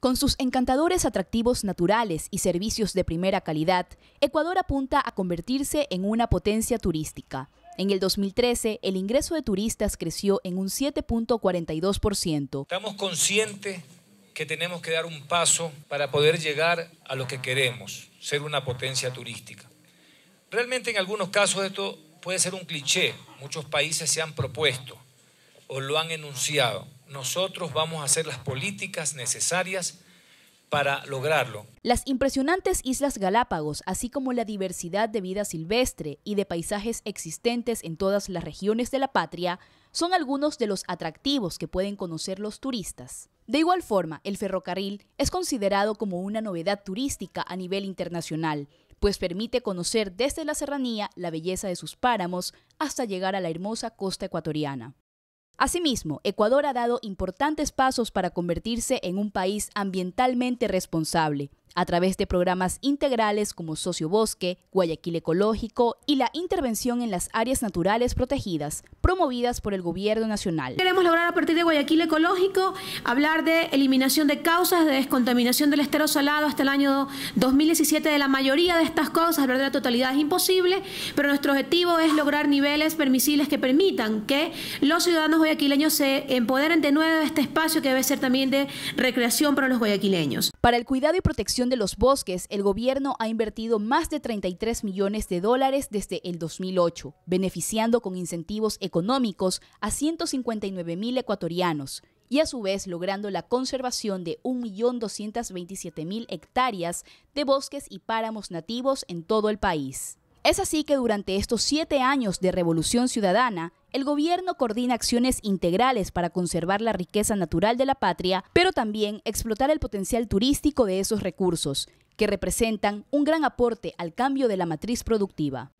Con sus encantadores atractivos naturales y servicios de primera calidad, Ecuador apunta a convertirse en una potencia turística. En el 2013, el ingreso de turistas creció en un 7.42%. Estamos conscientes que tenemos que dar un paso para poder llegar a lo que queremos, ser una potencia turística. Realmente en algunos casos esto puede ser un cliché, muchos países se han propuesto o lo han enunciado, nosotros vamos a hacer las políticas necesarias para lograrlo. Las impresionantes Islas Galápagos, así como la diversidad de vida silvestre y de paisajes existentes en todas las regiones de la patria, son algunos de los atractivos que pueden conocer los turistas. De igual forma, el ferrocarril es considerado como una novedad turística a nivel internacional, pues permite conocer desde la serranía la belleza de sus páramos hasta llegar a la hermosa costa ecuatoriana. Asimismo, Ecuador ha dado importantes pasos para convertirse en un país ambientalmente responsable, a través de programas integrales como Socio Bosque, Guayaquil Ecológico y la intervención en las áreas naturales protegidas, promovidas por el Gobierno Nacional. Queremos lograr a partir de Guayaquil Ecológico hablar de eliminación de causas de descontaminación del estero salado hasta el año 2017 de la mayoría de estas causas, hablar de la totalidad es imposible, pero nuestro objetivo es lograr niveles permisibles que permitan que los ciudadanos guayaquileños se empoderen de nuevo de este espacio que debe ser también de recreación para los guayaquileños. Para el cuidado y protección de los bosques, el gobierno ha invertido más de 33 millones de dólares desde el 2008, beneficiando con incentivos económicos a 159 mil ecuatorianos y a su vez logrando la conservación de 1.227.000 hectáreas de bosques y páramos nativos en todo el país. Es así que durante estos siete años de revolución ciudadana, el gobierno coordina acciones integrales para conservar la riqueza natural de la patria, pero también explotar el potencial turístico de esos recursos, que representan un gran aporte al cambio de la matriz productiva.